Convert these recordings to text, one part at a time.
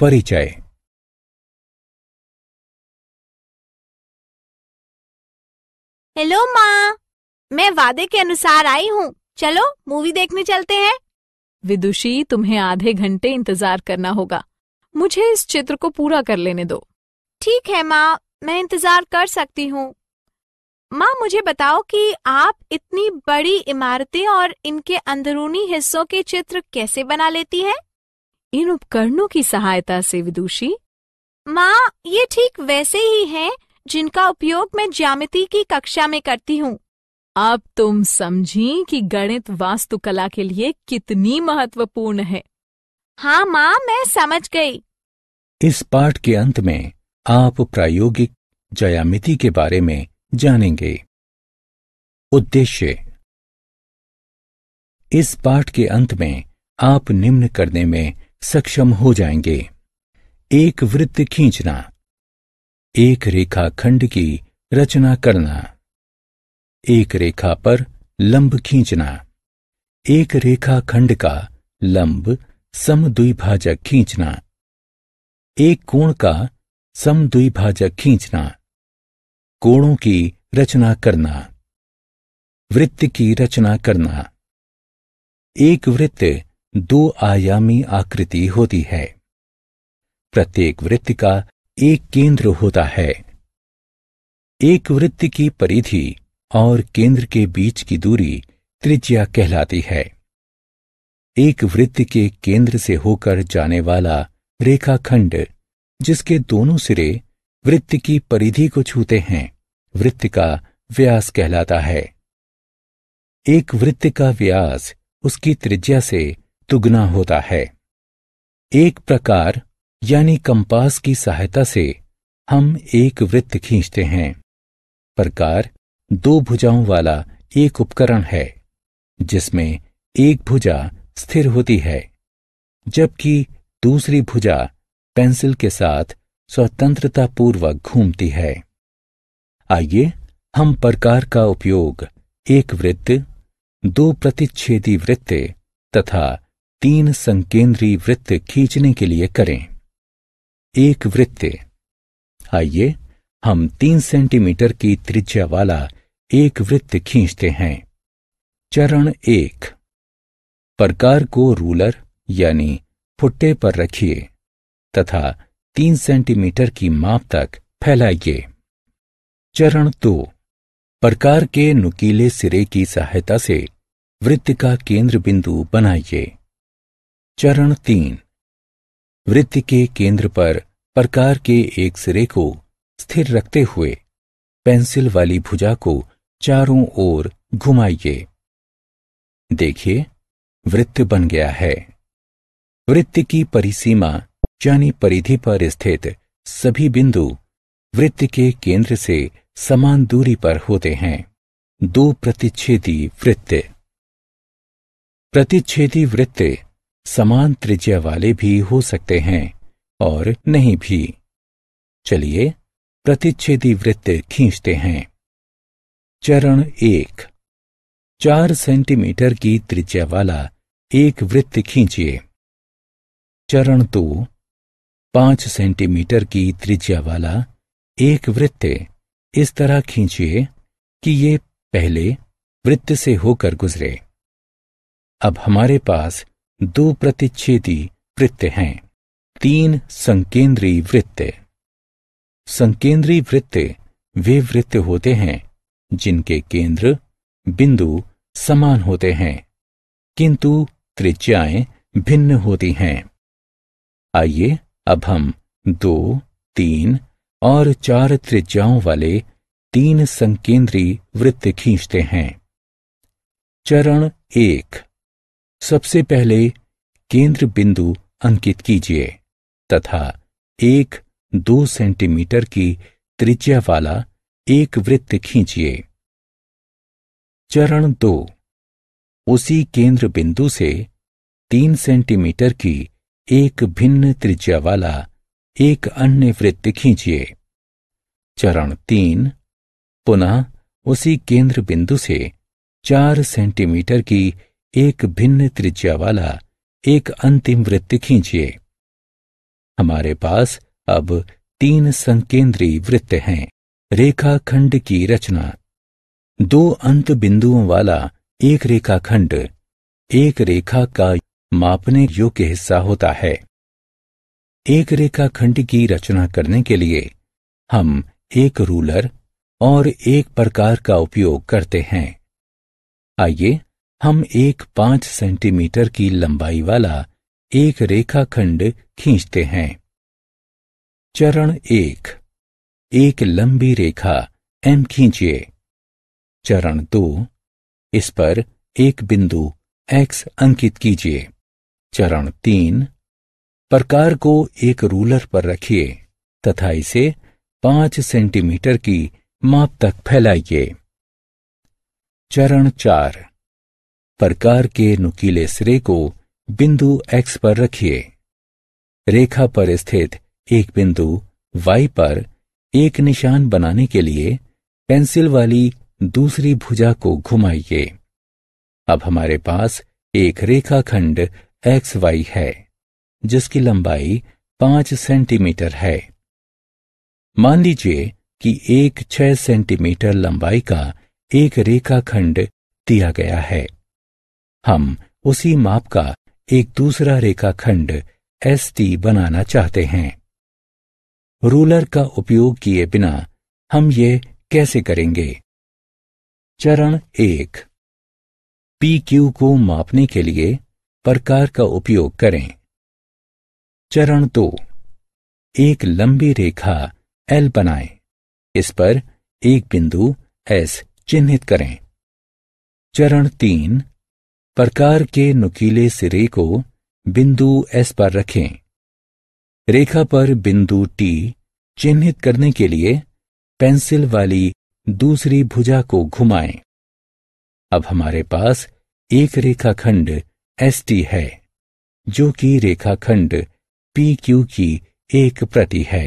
परिचय हेलो माँ मैं वादे के अनुसार आई हूँ चलो मूवी देखने चलते हैं विदुषी तुम्हें आधे घंटे इंतजार करना होगा मुझे इस चित्र को पूरा कर लेने दो ठीक है माँ मैं इंतजार कर सकती हूँ माँ मुझे बताओ कि आप इतनी बड़ी इमारतें और इनके अंदरूनी हिस्सों के चित्र कैसे बना लेती हैं? इन उपकरणों की सहायता से विदुषी माँ ये ठीक वैसे ही हैं जिनका उपयोग मैं ज्यामिति की कक्षा में करती हूँ अब तुम समझी कि गणित वास्तुकला के लिए कितनी महत्वपूर्ण है हाँ माँ मैं समझ गई इस पाठ के अंत में आप प्रायोगिक ज्यामिति के बारे में जानेंगे उद्देश्य इस पाठ के अंत में आप निम्न करने में सक्षम हो जाएंगे एक वृत्त खींचना एक रेखा खंड की रचना करना एक रेखा पर लंब खींचना एक रेखा खंड का लंब समद्विभाजक खींचना एक कोण का समद्विभाजक खींचना कोणों की रचना करना वृत्त की रचना करना एक वृत्त दो आयामी आकृति होती है प्रत्येक वृत्त का एक केंद्र होता है एक वृत्त की परिधि और केंद्र के बीच की दूरी त्रिज्या कहलाती है एक वृत्त के केंद्र से होकर जाने वाला रेखाखंड जिसके दोनों सिरे वृत्त की परिधि को छूते हैं वृत्त का व्यास कहलाता है एक वृत्त का व्यास उसकी त्रिज्या से दुगना होता है एक प्रकार यानी कंपास की सहायता से हम एक वृत्त खींचते हैं प्रकार दो भुजाओं वाला एक उपकरण है जिसमें एक भुजा स्थिर होती है जबकि दूसरी भुजा पेंसिल के साथ स्वतंत्रता पूर्वक घूमती है आइए हम प्रकार का उपयोग एक वृत्त दो प्रतिच्छेदी वृत्त तथा तीन संकेंद्रीय वृत्त खींचने के लिए करें एक वृत्त आइए हम तीन सेंटीमीटर की त्रिज्या वाला एक वृत्त खींचते हैं चरण एक प्रकार को रूलर यानी फुट्टे पर रखिए तथा तीन सेंटीमीटर की माप तक फैलाइए चरण दो प्रकार के नुकीले सिरे की सहायता से वृत्त का केंद्र बिंदु बनाइए चरण तीन वृत्ति के केंद्र पर प्रकार के एक सिरे को स्थिर रखते हुए पेंसिल वाली भुजा को चारों ओर घुमाइए देखिए वृत्त बन गया है वृत्त की परिसीमा यानी परिधि पर स्थित सभी बिंदु वृत्त के केंद्र से समान दूरी पर होते हैं दो प्रतिच्छेदी वृत्त प्रतिच्छेदी वृत्त समान त्रिज्या वाले भी हो सकते हैं और नहीं भी चलिए प्रतिच्छेदी वृत्त खींचते हैं चरण एक चार सेंटीमीटर की त्रिज्या वाला एक वृत्त खींचिए चरण दो पांच सेंटीमीटर की त्रिज्या वाला एक वृत्त इस तरह खींचिए कि ये पहले वृत्त से होकर गुजरे अब हमारे पास दो प्रतिच्छेदी वृत्त हैं तीन संकेंद्री वृत्त संकेंद्री वृत्त वे वृत्त होते हैं जिनके केंद्र बिंदु समान होते हैं किंतु त्रिज्याएं भिन्न होती हैं आइए अब हम दो तीन और चार त्रिज्याओं वाले तीन संकेंद्री वृत्त खींचते हैं चरण एक सबसे पहले केंद्र बिंदु अंकित कीजिए तथा एक दो सेंटीमीटर की त्रिज्या वाला एक वृत्त खींचिए चरण दो उसी केंद्र बिंदु से तीन सेंटीमीटर की एक भिन्न त्रिज्या वाला एक अन्य वृत्त खींचिए चरण तीन पुनः उसी केंद्र बिंदु से चार सेंटीमीटर की एक भिन्न त्रिज्या वाला एक अंतिम वृत्त खींचिए हमारे पास अब तीन संकेंद्री वृत्त हैं रेखाखंड की रचना दो अंत बिंदुओं वाला एक रेखाखंड एक रेखा का मापने योग्य हिस्सा होता है एक रेखाखंड की रचना करने के लिए हम एक रूलर और एक प्रकार का उपयोग करते हैं आइए हम एक पांच सेंटीमीटर की लंबाई वाला एक रेखाखंड खींचते हैं चरण एक एक लंबी रेखा एम खींचिए चरण दो इस पर एक बिंदु एक्स अंकित कीजिए चरण तीन प्रकार को एक रूलर पर रखिए तथा इसे पांच सेंटीमीटर की माप तक फैलाइए चरण चार प्रकार के नुकीले सिरे को बिंदु एक्स पर रखिए रेखा पर स्थित एक बिंदु वाई पर एक निशान बनाने के लिए पेंसिल वाली दूसरी भुजा को घुमाइए अब हमारे पास एक रेखाखंड एक्स वाई है जिसकी लंबाई पांच सेंटीमीटर है मान लीजिए कि एक छह सेंटीमीटर लंबाई का एक रेखाखंड दिया गया है हम उसी माप का एक दूसरा रेखाखंड एस टी बनाना चाहते हैं रूलर का उपयोग किए बिना हम ये कैसे करेंगे चरण एक पी क्यू को मापने के लिए प्रकार का उपयोग करें चरण दो एक लंबी रेखा एल बनाएं। इस पर एक बिंदु एस चिन्हित करें चरण तीन प्रकार के नुकीले सिरे को बिंदु एस पर रखें रेखा पर बिंदु टी चिन्हित करने के लिए पेंसिल वाली दूसरी भुजा को घुमाएं। अब हमारे पास एक रेखाखंड एस टी है जो कि रेखाखंड पी क्यू की एक प्रति है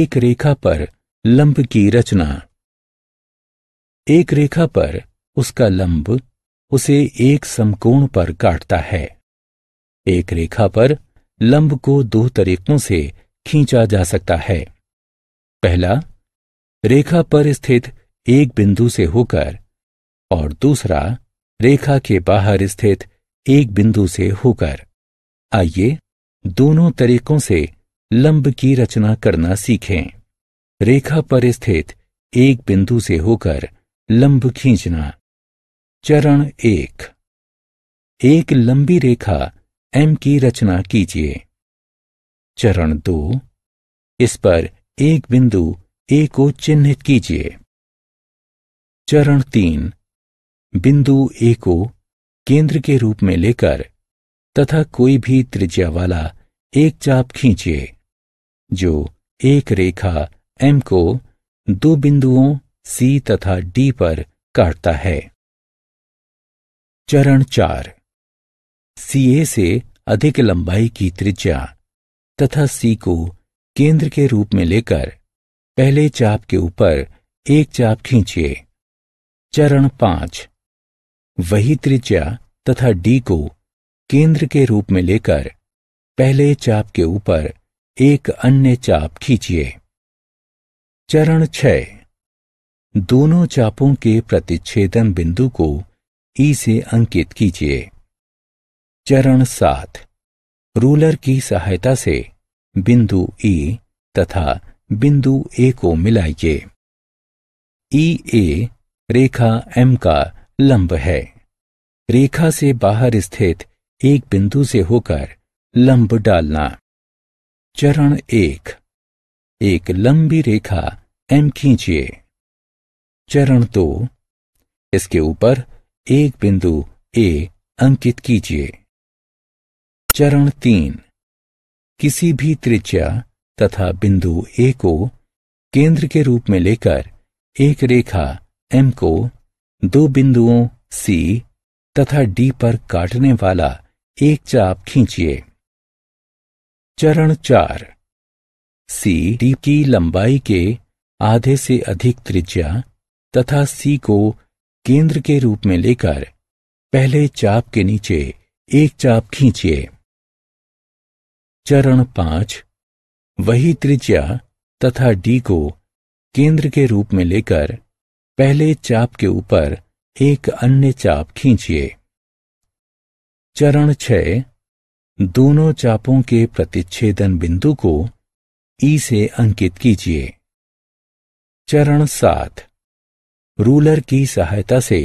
एक रेखा पर लंब की रचना एक रेखा पर उसका लंब उसे एक समकोण पर काटता है एक रेखा पर लंब को दो तरीकों से खींचा जा सकता है पहला रेखा पर स्थित एक बिंदु से होकर और दूसरा रेखा के बाहर स्थित एक बिंदु से होकर आइए दोनों तरीकों से लंब की रचना करना सीखें रेखा पर स्थित एक बिंदु से होकर लंब खींचना चरण एक एक लंबी रेखा एम की रचना कीजिए चरण दो इस पर एक बिंदु ए को चिन्हित कीजिए चरण तीन बिंदु ए को केंद्र के रूप में लेकर तथा कोई भी त्रिज्या वाला एक चाप खींचिए जो एक रेखा एम को दो बिंदुओं सी तथा डी पर काटता है चरण चार सी ए से अधिक लंबाई की त्रिज्या तथा सी को केंद्र के रूप में लेकर पहले चाप के ऊपर एक चाप खींचिए चरण पांच वही त्रिज्या तथा डी को केंद्र के रूप में लेकर पहले चाप के ऊपर एक अन्य चाप खींचिए चरण छ दोनों चापों के प्रतिच्छेदन बिंदु को ई से अंकित कीजिए चरण सात रूलर की सहायता से बिंदु ई तथा बिंदु ए को मिलाइए ई ए रेखा एम का लंब है रेखा से बाहर स्थित एक बिंदु से होकर लंब डालना चरण एक एक लंबी रेखा एम खींचिए चरण दो तो, इसके ऊपर एक बिंदु ए अंकित कीजिए चरण तीन किसी भी त्रिज्या तथा बिंदु ए को केंद्र के रूप में लेकर एक रेखा एम को दो बिंदुओं सी तथा डी पर काटने वाला एक चाप खींचिए चरण चार सी डी की लंबाई के आधे से अधिक त्रिज्या तथा सी को केंद्र के रूप में लेकर पहले चाप के नीचे एक चाप खींचिए चरण पांच वही त्रिज्या तथा डी को केंद्र के रूप में लेकर पहले चाप के ऊपर एक अन्य चाप खींचिए चरण छह दोनों चापों के प्रतिच्छेदन बिंदु को ई से अंकित कीजिए चरण सात रूलर की सहायता से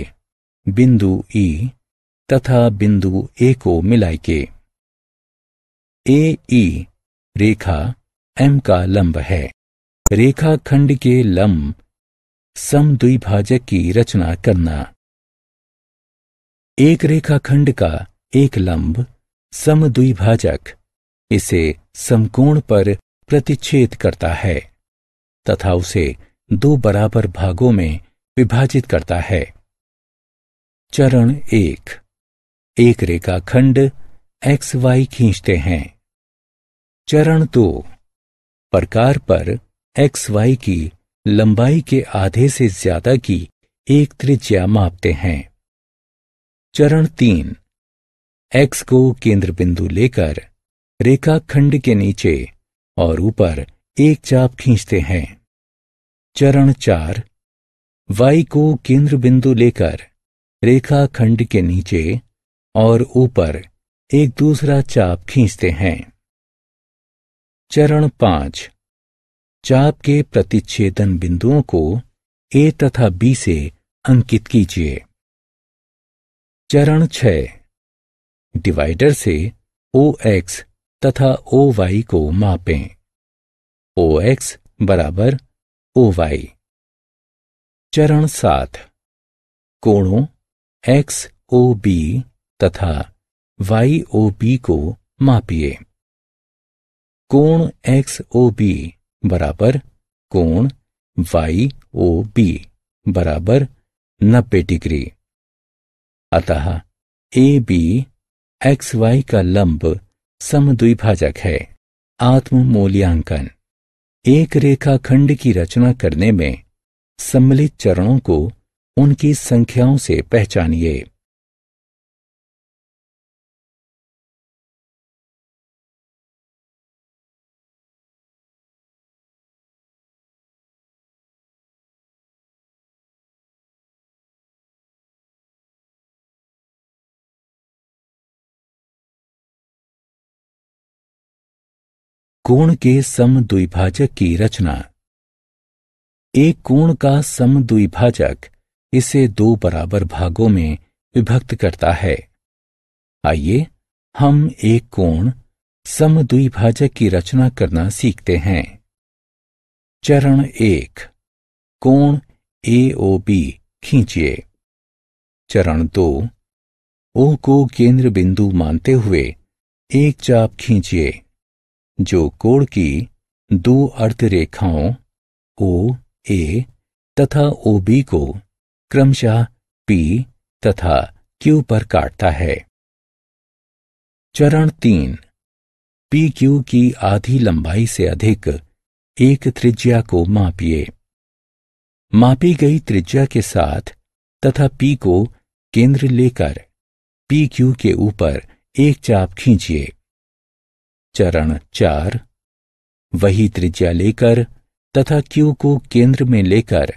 बिंदु ई e तथा बिंदु ए को मिलाए के ए ई e, रेखा एम का लंब है रेखा खंड के लंब द्विभाजक की रचना करना एक रेखा खंड का एक लंब द्विभाजक इसे समकोण पर प्रतिच्छेद करता है तथा उसे दो बराबर भागों में विभाजित करता है चरण एक एक रेखा खंड एक्स वाई खींचते हैं चरण दो प्रकार पर एक्स वाई की लंबाई के आधे से ज्यादा की एक त्रिज्या मापते हैं चरण तीन एक्स को केंद्र बिंदु लेकर रेखा खंड के नीचे और ऊपर एक चाप खींचते हैं चरण चार वाई को केंद्र बिंदु लेकर रेखा खंड के नीचे और ऊपर एक दूसरा चाप खींचते हैं चरण पांच चाप के प्रतिच्छेदन बिंदुओं को ए तथा बी से अंकित कीजिए चरण छ डिवाइडर से ओ एक्स तथा ओ वाई को मापें ओ एक्स बराबर ओ वाई चरण सात कोणों एक्स ओ बी तथा वाई ओ बी को मापिए कोण एक्स ओ बी बराबर कोण वाई ओ बी बराबर नब्बे डिग्री अतः ए बी एक्स वाई का लंब समद्विभाजक है आत्म मूल्यांकन एक रेखाखंड की रचना करने में सम्मिलित चरणों को उनकी संख्याओं से पहचानिए कोण के समद्विभाजक की रचना एक कोण का सम द्विभाजक इसे दो बराबर भागों में विभक्त करता है आइए हम एक कोण द्विभाजक की रचना करना सीखते हैं चरण एक कोण ए ओ बी खींचिए चरण दो ओ को केंद्र बिंदु मानते हुए एक चाप खींचिए जो कोण की दो अर्ध रेखाओं ओ ए तथा ओ बी को क्रमशः पी तथा क्यू पर काटता है चरण तीन पी क्यू की आधी लंबाई से अधिक एक त्रिज्या को मापिए मापी गई त्रिज्या के साथ तथा पी को केंद्र लेकर पी क्यू के ऊपर एक चाप खींचिए चरण चार वही त्रिज्या लेकर तथा क्यू को केंद्र में लेकर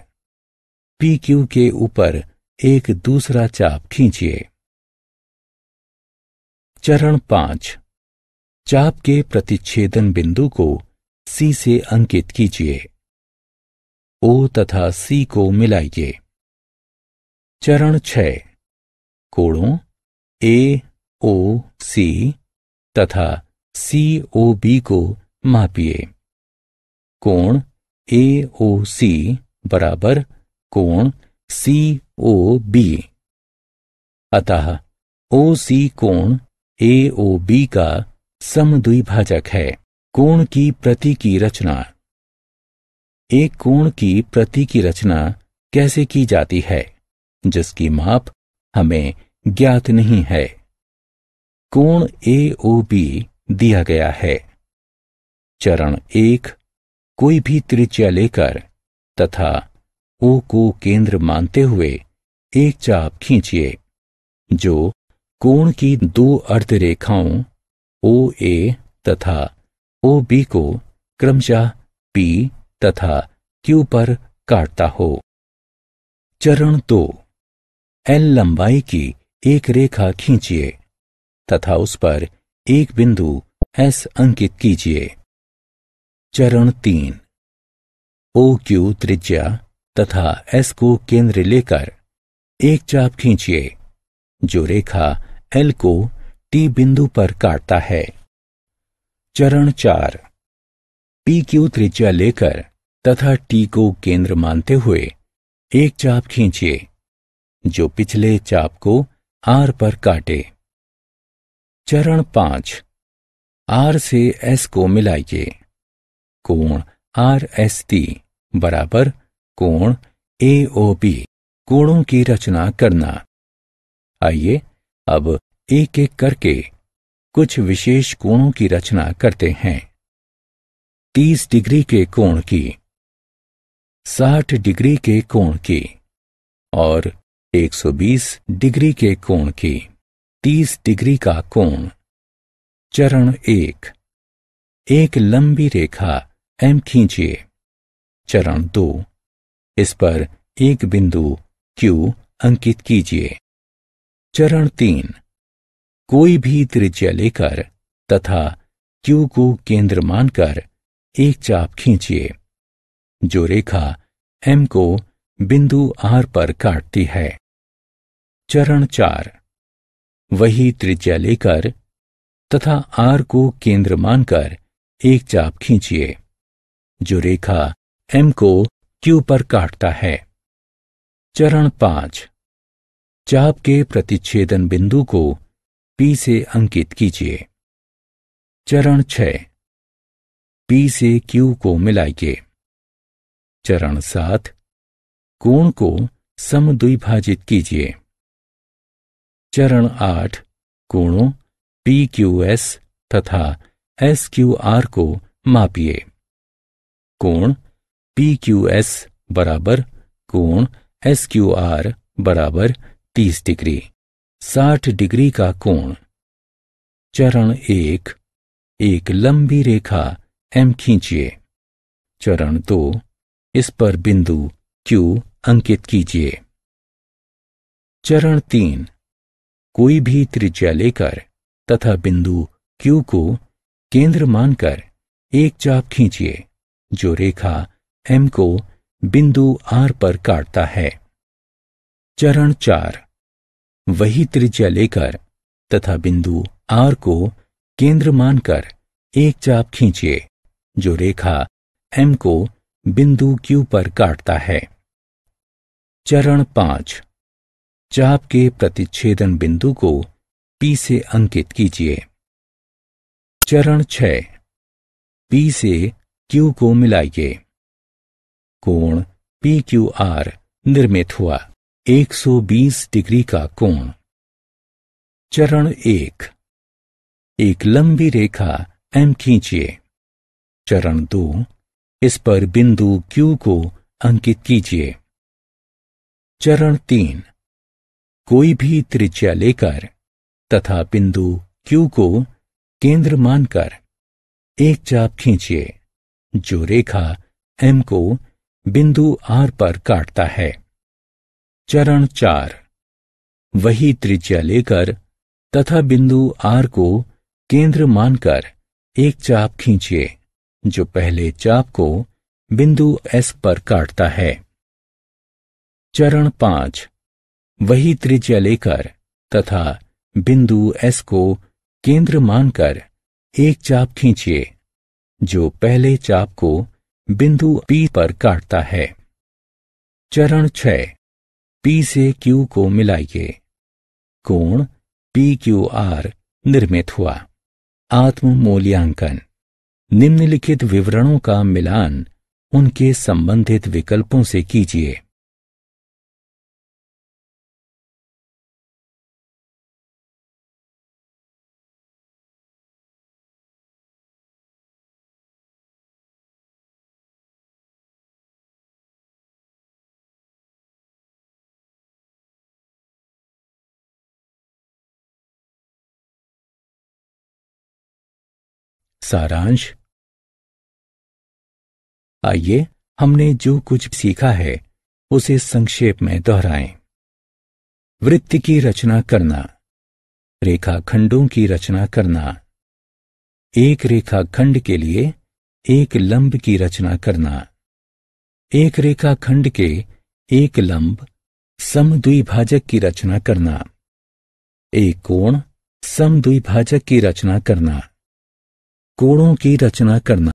पी क्यू के ऊपर एक दूसरा चाप खींचिए चरण पांच चाप के प्रतिच्छेदन बिंदु को सी से अंकित कीजिए ओ तथा सी को मिलाइए चरण छ कोणों ए ओ सी तथा सी ओ बी को मापिए कोण ए ओ सी बराबर कोण सी ओ बी अतः ओ सी कोण ए ओ बी का समद्विभाजक है कोण की प्रति की रचना एक कोण की प्रति की रचना कैसे की जाती है जिसकी माप हमें ज्ञात नहीं है कोण ए ओ बी दिया गया है चरण एक कोई भी त्रिज्या लेकर तथा ओ को केंद्र मानते हुए एक चाप खींचिए जो कोण की दो अर्ध रेखाओं ओ ए तथा ओ बी को क्रमशः पी तथा क्यू पर काटता हो चरण दो तो, एल लंबाई की एक रेखा खींचिए तथा उस पर एक बिंदु एस अंकित कीजिए चरण तीन ओ क्यू त्रिज्या तथा एस को केंद्र लेकर एक चाप खींचिए जो रेखा एल को टी बिंदु पर काटता है चरण चार पी क्यू त्रिज्या लेकर तथा टी को केंद्र मानते हुए एक चाप खींचिए जो पिछले चाप को आर पर काटे चरण पांच आर से एस को मिलाइए कोण आर एस टी बराबर कोण ए ओ पी कोणों की रचना करना आइए अब एक एक करके कुछ विशेष कोणों की रचना करते हैं 30 डिग्री के कोण की 60 डिग्री के कोण की और 120 डिग्री के कोण की 30 डिग्री का कोण चरण एक एक लंबी रेखा एम खींचिए चरण दो इस पर एक बिंदु क्यू अंकित कीजिए चरण तीन कोई भी त्रिज्या लेकर तथा क्यू को केंद्र मानकर एक चाप खींचिए जो रेखा एम को बिंदु आर पर काटती है चरण चार वही त्रिज्या लेकर तथा आर को केंद्र मानकर एक चाप खींचिए जो रेखा एम को क्यू पर काटता है चरण पांच चाप के प्रतिच्छेदन बिंदु को पी से अंकित कीजिए चरण छ पी से क्यू को मिलाइए चरण सात कोण को समद्विभाजित कीजिए चरण आठ कोणों पी क्यू एस तथा SQR आर को मापिए कोण पी क्यू एस बराबर कोण एस क्यू आर बराबर तीस डिग्री साठ डिग्री का कोण चरण एक एक लंबी रेखा एम खींचिए चरण दो तो, इस पर बिंदु क्यू अंकित कीजिए चरण तीन कोई भी त्रिज्या लेकर तथा बिंदु क्यू को केंद्र मानकर एक चाप खींचिए जो रेखा एम को बिंदु आर पर काटता है चरण चार वही त्रिज्या लेकर तथा बिंदु आर को केंद्र मानकर एक चाप खींचिए जो रेखा एम को बिंदु क्यू पर काटता है चरण पांच चाप के प्रतिच्छेदन बिंदु को पी से अंकित कीजिए चरण छ पी से क्यू को मिलाइए कोण पी क्यू आर निर्मित हुआ 120 डिग्री का कोण चरण एक एक लंबी रेखा एम खींचिए चरण दो इस पर बिंदु क्यू को अंकित कीजिए चरण तीन कोई भी त्रिज्या लेकर तथा बिंदु क्यू को केंद्र मानकर एक चाप खींचिए जो रेखा एम को बिंदु आर पर काटता है चरण चार वही त्रिज्या लेकर तथा बिंदु आर को केंद्र मानकर एक चाप खींचिए जो पहले चाप को बिंदु एस पर काटता है चरण पांच वही त्रिज्या लेकर तथा बिंदु एस को केंद्र मानकर एक चाप खींचिए जो पहले चाप को बिंदु पी पर काटता है चरण छ पी से क्यू को मिलाइए कोण पी क्यू आर निर्मित हुआ आत्म मूल्यांकन निम्नलिखित विवरणों का मिलान उनके संबंधित विकल्पों से कीजिए सारांश आइए हमने जो कुछ सीखा है उसे संक्षेप में दोहराएं। वृत्ति की रचना करना रेखाखंडों की रचना करना एक रेखाखंड के लिए एक लंब की रचना करना एक रेखाखंड के एक लंब समद्विभाजक की रचना करना एक कोण समद्विभाजक की रचना करना कोड़ों की रचना करना